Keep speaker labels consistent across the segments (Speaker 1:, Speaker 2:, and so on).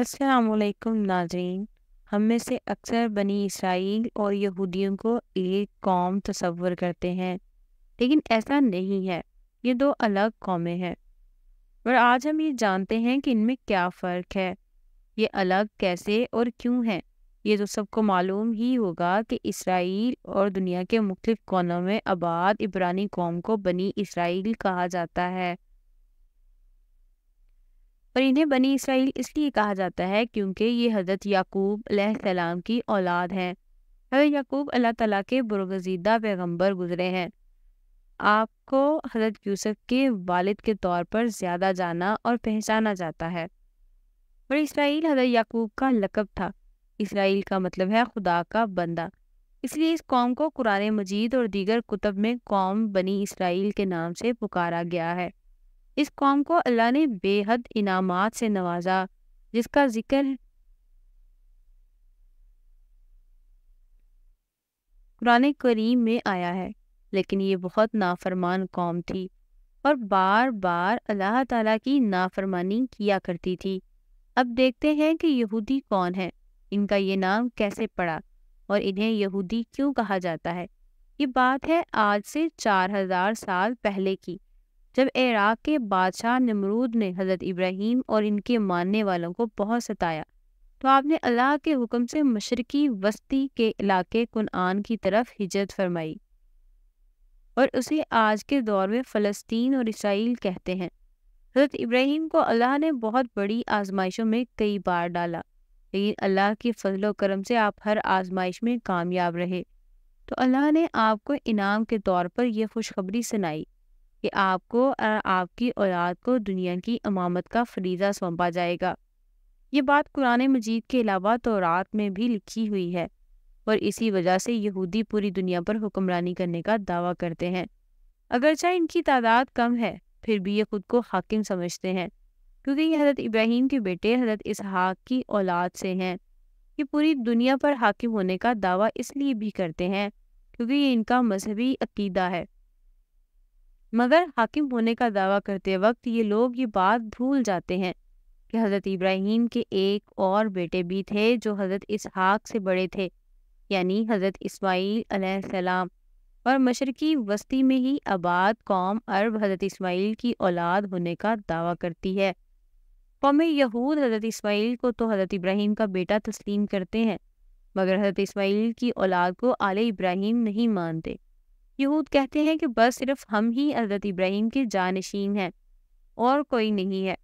Speaker 1: असलकुम नाजरीन हम में से अक्सर बनी इसराइल और यहूदियों को एक कौम तस्वर करते हैं लेकिन ऐसा नहीं है ये दो अलग कौमें हैं और आज हम ये जानते हैं कि इनमें क्या फ़र्क है ये अलग कैसे और क्यों हैं ये तो सबको मालूम ही होगा कि इसराइल और दुनिया के मुख्तफ कौनों में आबाद इब्रानी कौम को बनी इसराइल कहा जाता है और इन्हें बनी इसराइल इसलिए कहा जाता है क्योंकि ये हज़रत याकूब सलाम की औलाद हैं हज़रत याकूब अल्लाह तला के बुरगजीदा पैगम्बर गुजरे हैं आपको हज़रत यूसुफ के वालिद के तौर पर ज़्यादा जाना और पहचाना जाता है और इसराइल हज़रत याकूब का लकब था इसराइल का मतलब है खुदा का बंदा इसलिए इस कौम को कुरान मजीद और दीगर कुतब में कौम बनी इसराइल के नाम से पुकारा गया है इस कौम को अल्लाह ने बेहद इनाम से नवाजा जिसका जिक्र कुरान करीम में आया है लेकिन ये बहुत नाफरमान कौम थी और बार बार अल्लाह ताला की नाफरमानी किया करती थी अब देखते हैं कि यहूदी कौन है इनका ये नाम कैसे पड़ा और इन्हें यहूदी क्यों कहा जाता है ये बात है आज से चार हजार साल पहले की जब इराक के बादशाह नमरूद ने हज़रत इब्राहिम और इनके मानने वालों को बहुत सताया तो आपने अल्लाह के हुक्म से मशरकी वस्ती के इलाके कुनान की तरफ हिजरत फरमाई और उसे आज के दौर में फ़लस्तीन और इसराइल कहते हैं हज़रत इब्राहिम को अल्लाह ने बहुत बड़ी आजमाइशों में कई बार डाला लेकिन अल्लाह के फजल करम से आप हर आजमाइश में कामयाब रहे तो अल्लाह ने आपको इनाम के तौर पर यह खुशखबरी सुनाई कि आपको और आपकी औलाद को दुनिया की अमामत का फरीजा सौंपा जाएगा ये बात कुरान मजीद के अलावा तो रात में भी लिखी हुई है और इसी वजह से यहूदी पूरी दुनिया पर हुक्मरानी करने का दावा करते हैं अगरचे इनकी तादाद कम है फिर भी ये खुद को हाकिम समझते हैं क्योंकि ये हज़रत इब्राहिम के बेटे हज़रत इसहाक की औलाद से हैं ये पूरी दुनिया पर हाकिम होने का दावा इसलिए भी करते हैं क्योंकि ये इनका मजहबी अकीदा है मगर हाकिम होने का दावा करते वक्त ये लोग ये बात भूल जाते हैं कि हज़रत इब्राहिम के एक और बेटे भी थे जो हज़रत इसहाक से बड़े थे यानी हज़रत इसमाईलम और मशरकी वस्ती में ही आबाद कौम अरब हज़रत इस्माईल की औलाद होने का दावा करती है कौम यहूद हज़रत इस्माईल को तो हज़रत इब्राहिम का बेटा तस्लीम करते हैं मगर हज़रत इस्माईल की औलाद को आले इब्राहिम नहीं मानते यहूद कहते हैं कि बस सिर्फ हम ही हज़रत इब्राहिम के जानशीन हैं और कोई नहीं है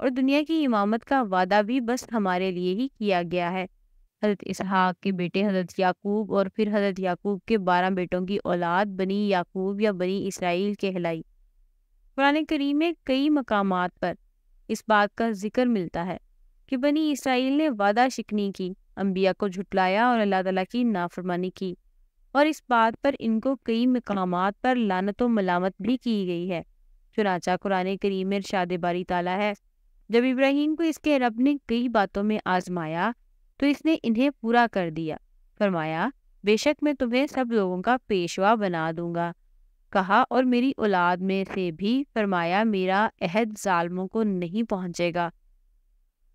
Speaker 1: और दुनिया की इमामत का वादा भी बस हमारे लिए ही किया गया है हज़रत इसहाक के बेटे हज़रत याकूब और फिर हज़रत याकूब के बारह बेटों की औलाद बनी याकूब या बनी इसराइल कहलाई कुरान करीम में कई मकाम पर इस बात का जिक्र मिलता है कि बनी इसराइल ने वादा शिकनी की अम्बिया को झुटलाया और अल्लाह तला की नाफरमानी की और इस बात पर इनको कई मकाम पर लानत मलामत भी की गई है चुनाचा कुरान करीम में बारी ताला है जब इब्राहिम को इसके रब ने कई बातों में आजमाया तो इसने इन्हें पूरा कर दिया फरमाया बेशक मैं तुम्हें सब लोगों का पेशवा बना दूंगा कहा और मेरी औलाद में से भी फरमाया मेरा अहद जालमों को नहीं पहुंचेगा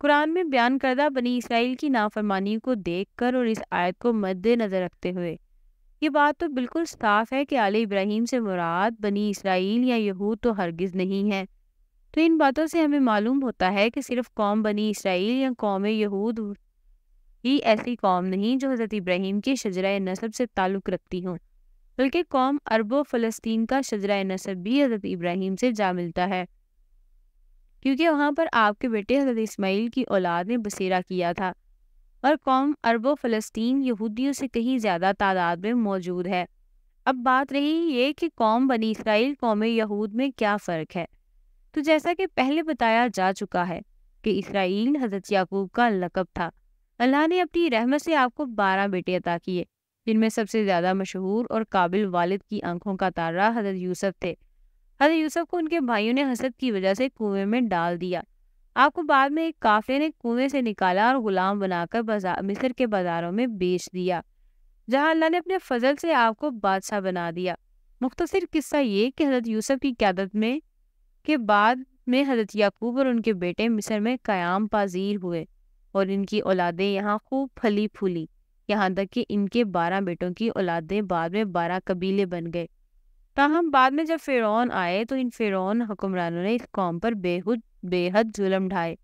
Speaker 1: कुरान में बयान करदा बनी इसराइल की नाफरमानी को देखकर और इस आयत को मद्देनजर रखते हुए ये बात तो बिल्कुल साफ है कि आल इब्राहिम से मुराद बनी इसराइल या यहूद तो हरगिज़ नहीं है तो इन बातों से हमें मालूम होता है कि सिर्फ कौम बनी इसराइल या कौम यहूद ही ऐसी कौम नहीं जो हज़रत इब्राहिम के शजरा नसब से ताल्लुक़ रखती हों बल्कि कौम अरबो फ़लस्तीन का शजरा नसब भी हज़रत इब्राहिम से जा मिलता है क्योंकि वहाँ पर आपके बेटे हज़रत इस्माइल की औलाद ने बसेरा किया था और कौम अरबों फ़लस्तीन यहूदियों से कहीं ज़्यादा तादाद में मौजूद है अब बात रही ये कि कौम बनी इसराइल कौम यहूद में क्या फ़र्क है तो जैसा कि पहले बताया जा चुका है कि इसराइल हजरत याकूब का लकब था अल्लाह ने अपनी रहमत से आपको बारह बेटे अदा किए जिनमें सबसे ज़्यादा मशहूर और काबिल वालिद की आंखों का तारा हजरत यूसुफ थे हजरत यूसुफ को उनके भाइयों ने हसद की वजह से कुएं में डाल दिया आपको बाद में एक काफिले ने कुएं से निकाला और गुलाम बनाकर बाजार मिस्र के बाजारों में बेच दिया जहां अल्लाह ने अपने फजल से आपको बादशाह बना दिया मुख्तर किस्सा ये कि हज़रत यूसुफ की क्यादत में के बाद में हज़रत याकूब और उनके बेटे मिस्र में क़याम पाजीर हुए और इनकी औलादें यहाँ खूब फली फूली यहाँ तक कि इनके बारह बेटों की औलादें बाद में बारह कबीले बन गए ताहम बाद में जब फ़िरौन आए तो इन फ़िरौन हुक्मरानों ने इस कौम पर बेहद बेहद जुलम ढाए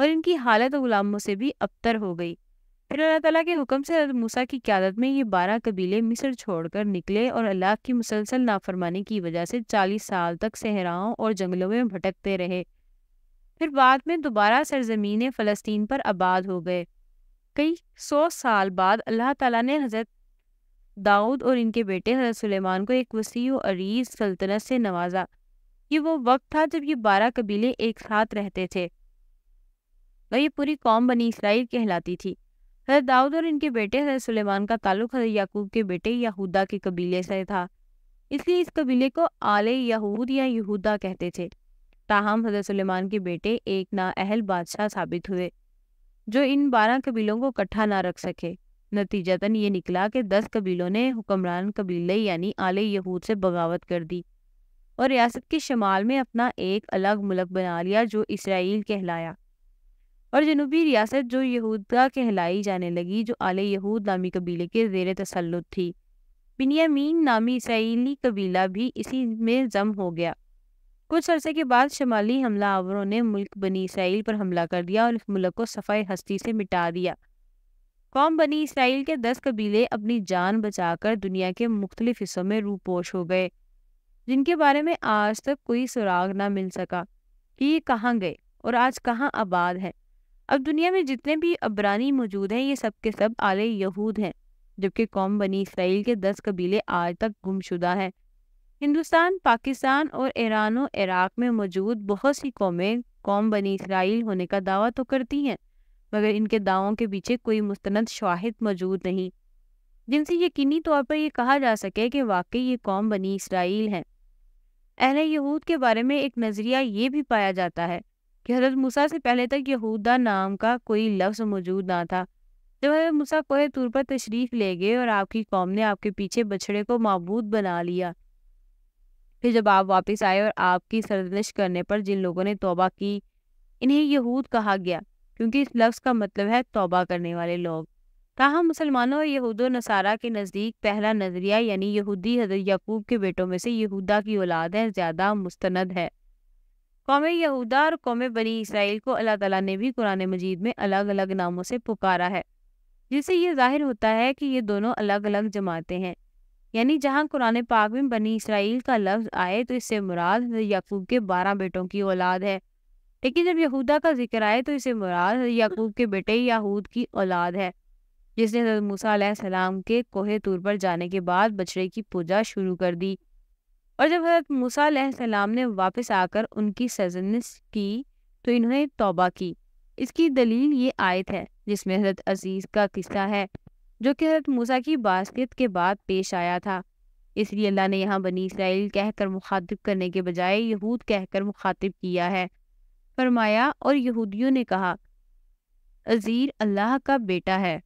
Speaker 1: और इनकी हालत गुलामों से भी अबतर हो गई फिर अल्लाह तला के हुक्म से मूसा की क्यादत में ये बारह कबीले मिस्र छोड़कर निकले और अल्लाह की मुसलसल नाफरमानी की वजह से चालीस साल तक सहराओं और जंगलों में भटकते रहे फिर बाद में दोबारा सरजमीन फ़लस्तीन पर आबाद हो गए कई सौ साल बाद अल्लाह तला ने हज़रत दाऊद और इनके बेटे हज़रत सुलेमान को एक वसी अरीज सल्तनत से नवाजा ये वो वक्त था जब ये बारह कबीले एक साथ रहते थे और ये पूरी कौम बनी इसराइल कहलाती थी हर दाऊद और इनके बेटे हर सुलेमान का ताल्लुक हर याकूब के बेटे यहूदा के कबीले से था इसलिए इस कबीले को आले यहूद या यहूदा कहते थे ताहम हजरत सुलेमान के बेटे एक ना अहल बादशाह साबित हुए जो इन बारह कबीलों को इकट्ठा ना रख सके नतीजतन ये निकला कि दस कबीलों ने हुक्मरान कबीले यानी आले यहूद से बगावत कर दी और रियासत के शमाल में अपना एक अलग मुल्क बना लिया जो इसराइल कहलाया और जनूबी रियासत जो यहूदा कहलाई जाने लगी जो आले यहूद नामी कबीले के जेर तसलुत थी बिनियामीन नामी इसराइली कबीला भी इसी में जम हो गया कुछ अरसे के बाद शमाली हमला आवरों ने मुल्क बनी इसराइल पर हमला कर दिया और इस मुल्क को सफ़ाई हस्ती से मिटा दिया कौम बनी इसराइल के दस कबीले अपनी जान बचाकर दुनिया के मुख्तलिफ हिस्सों में रूपोश हो गए जिनके बारे में आज तक कोई सुराग ना मिल सका कि ये कहाँ गए और आज कहाँ आबाद है अब दुनिया में जितने भी अबरानी मौजूद हैं ये सब के सब आले यहूद हैं जबकि कौम बनी इसराइल के दस कबीले आज तक गुमशुदा हैं हिंदुस्तान पाकिस्तान और ईरान और इराक में मौजूद बहुत सी कौमें कौम बनी इसराइल होने का दावा तो करती हैं मगर इनके दावों के पीछे कोई मुस्तंद शाहिद मौजूद नहीं जिनसे यकीनी तौर पर यह कहा जा सके कि वाकई ये कौम बनी इसराइल हैं अहल यहूद के बारे में एक नज़रिया ये भी पाया जाता है कि हजरत मूसा से पहले तक यहूदा नाम का कोई लफ्ज़ मौजूद ना था जब हजरत मूसा कोहे तूर पर तशरीफ़ ले गए और आपकी कौम ने आपके पीछे बछड़े को मबूद बना लिया फिर जब आप वापस आए और आपकी सरदनिश करने पर जिन लोगों ने तोबा की इन्हें यहूद कहा गया क्योंकि इस लफ्ज़ का मतलब है तोबा करने वाले लोग ताहम मुसलमानों और यहूद नसारा के नज़दीक पहला नज़रिया यानी यहूदी हजरत याकूब के बेटों में से यहूदा की औलाद है ज़्यादा मुस्तंद है कौम यहूदा और कौम बनी इसराइल को अल्लाह तला ने भी कुरान मजीद में अलग अलग नामों से पुकारा है जिससे यह जाहिर होता है कि ये दोनों अलग अलग जमातें हैं यानी जहाँ कुरान पाक में बनी इसराइल का लफ्ज़ आए तो इससे मुराद याकूब के बारह बेटों की औलाद है लेकिन जब यहूदा का जिक्र आए तो इससे मुराद याकूब के बेटे याहूद की औलाद है जिसने हजरत मूसा सलाम के कोहे तूर पर जाने के बाद बछड़े की पूजा शुरू कर दी और जब हजरत मूसा सलाम ने वापस आकर उनकी सजनस की तो इन्होंने तौबा की इसकी दलील ये आयत है जिसमें हजरत अजीज़ का किस्सा है जो कि हजरत मूसा की बासियत के बाद पेश आया था इसलिए अल्लाह ने यहाँ बनी इसराइल कहकर मुखातिब करने के बजाय यहूद कहकर मुखातिब किया है फरमाया और यहूदियों ने कहा अजीर अल्लाह का बेटा है